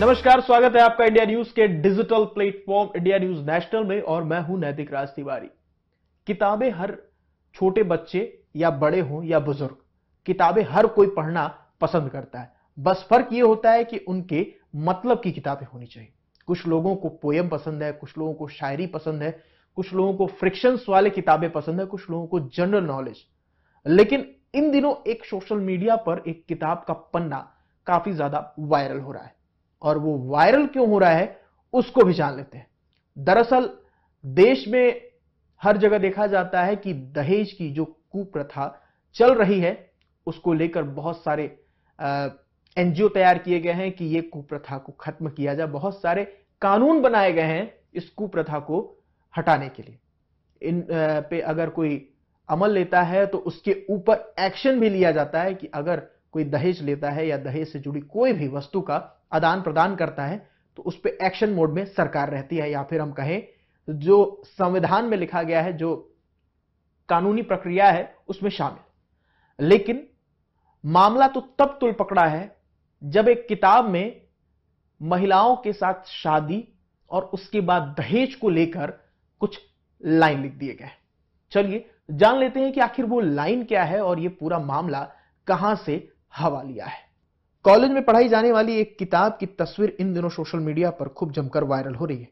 नमस्कार स्वागत है आपका इंडिया न्यूज के digital platform India News national में और मैं हूं नैतिक राज तिवारी किताबें हर छोटे बच्चे या बड़े हों या बुजुर्ग किताबें हर कोई पढ़ना पसंद करता है बस फर्क यह होता है कि उनके मतलब की किताबें होनी चाहिए कुछ लोगों को पोयम पसंद है कुछ लोगों को शायरी पसंद है कुछ लोगों को फ्रिक्शंस वाले किताबें पसंद है कुछ लोगों को जनरल नॉलेज लेकिन इन दिनों एक सोशल मीडिया पर एक किताब का पन्ना काफी ज्यादा वायरल हो रहा है और वो वायरल क्यों हो रहा है उसको भी जान लेते हैं दरअसल देश में हर जगह देखा जाता है कि दहेज की जो कुप्रथा चल रही है उसको लेकर बहुत सारे एनजीओ तैयार किए गए हैं कि ये कुप्रथा को खत्म किया जाए बहुत सारे कानून बनाए गए हैं इस कुप्रथा को हटाने के लिए इन आ, पे अगर कोई अमल लेता है तो उसके ऊपर एक्शन भी लिया जाता है कि अगर कोई दहेज लेता है या दहेज से जुड़ी कोई भी वस्तु का आदान प्रदान करता है तो उस पर एक्शन मोड में सरकार रहती है या फिर हम कहें जो संविधान में लिखा गया है जो कानूनी प्रक्रिया है उसमें शामिल लेकिन मामला तो तब तुल पकड़ा है जब एक किताब में महिलाओं के साथ शादी और उसके बाद दहेज को लेकर कुछ लाइन लिख दिए गए चलिए जान लेते हैं कि आखिर वो लाइन क्या है और ये पूरा मामला कहां से हवा लिया है कॉलेज में पढ़ाई जाने वाली एक किताब की तस्वीर इन दिनों सोशल मीडिया पर खूब जमकर वायरल हो रही है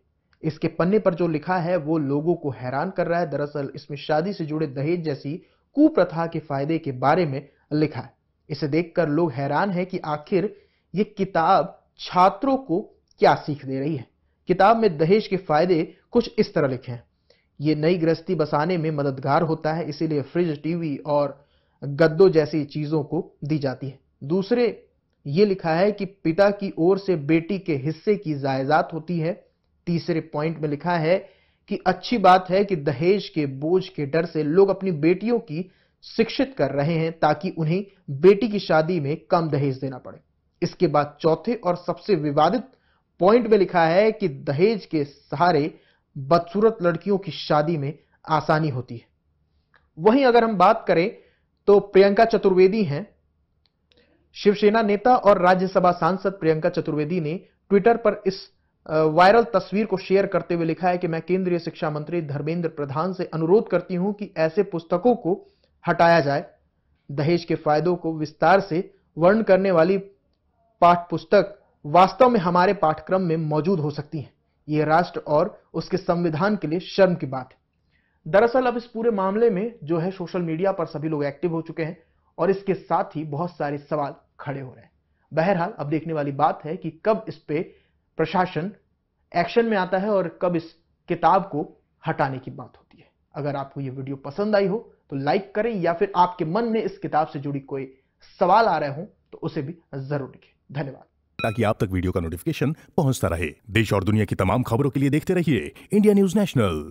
इसके पन्ने पर जो लिखा है वो लोगों को हैरान कर रहा है दरअसल इसमें शादी से जुड़े दहेज जैसी कुप्रथा के फायदे के बारे में लिखा है इसे देखकर लोग हैरान है कि आखिर ये किताब छात्रों को क्या सीख दे रही है किताब में दहेज के फायदे कुछ इस तरह लिखे हैं ये नई गृहस्थी बसाने में मददगार होता है इसीलिए फ्रिज टीवी और गद्दों जैसी चीजों को दी जाती है दूसरे ये लिखा है कि पिता की ओर से बेटी के हिस्से की जायदाद होती है तीसरे पॉइंट में लिखा है कि अच्छी बात है कि दहेज के बोझ के डर से लोग अपनी बेटियों की शिक्षित कर रहे हैं ताकि उन्हें बेटी की शादी में कम दहेज देना पड़े इसके बाद चौथे और सबसे विवादित पॉइंट में लिखा है कि दहेज के सहारे बदसूरत लड़कियों की शादी में आसानी होती है वहीं अगर हम बात करें तो प्रियंका चतुर्वेदी हैं शिवसेना नेता और राज्यसभा सांसद प्रियंका चतुर्वेदी ने ट्विटर पर इस वायरल तस्वीर को शेयर करते हुए लिखा है कि मैं केंद्रीय शिक्षा मंत्री धर्मेंद्र प्रधान से अनुरोध करती हूं कि ऐसे पुस्तकों को हटाया जाए दहेज के फायदों को विस्तार से वर्ण करने वाली पाठ पुस्तक वास्तव में हमारे पाठ्यक्रम में मौजूद हो सकती है यह राष्ट्र और उसके संविधान के लिए शर्म की बात है दरअसल अब इस पूरे मामले में जो है सोशल मीडिया पर सभी लोग एक्टिव हो चुके हैं और इसके साथ ही बहुत सारे सवाल खड़े हो रहे हैं बहरहाल अब देखने वाली बात है कि कब इस पे प्रशासन एक्शन में आता है और कब इस किताब को हटाने की बात होती है अगर आपको यह वीडियो पसंद आई हो तो लाइक करें या फिर आपके मन में इस किताब से जुड़ी कोई सवाल आ रहे हो तो उसे भी जरूर लिखे धन्यवाद ताकि आप तक वीडियो का नोटिफिकेशन पहुंचता रहे देश और दुनिया की तमाम खबरों के लिए देखते रहिए इंडिया न्यूज नेशनल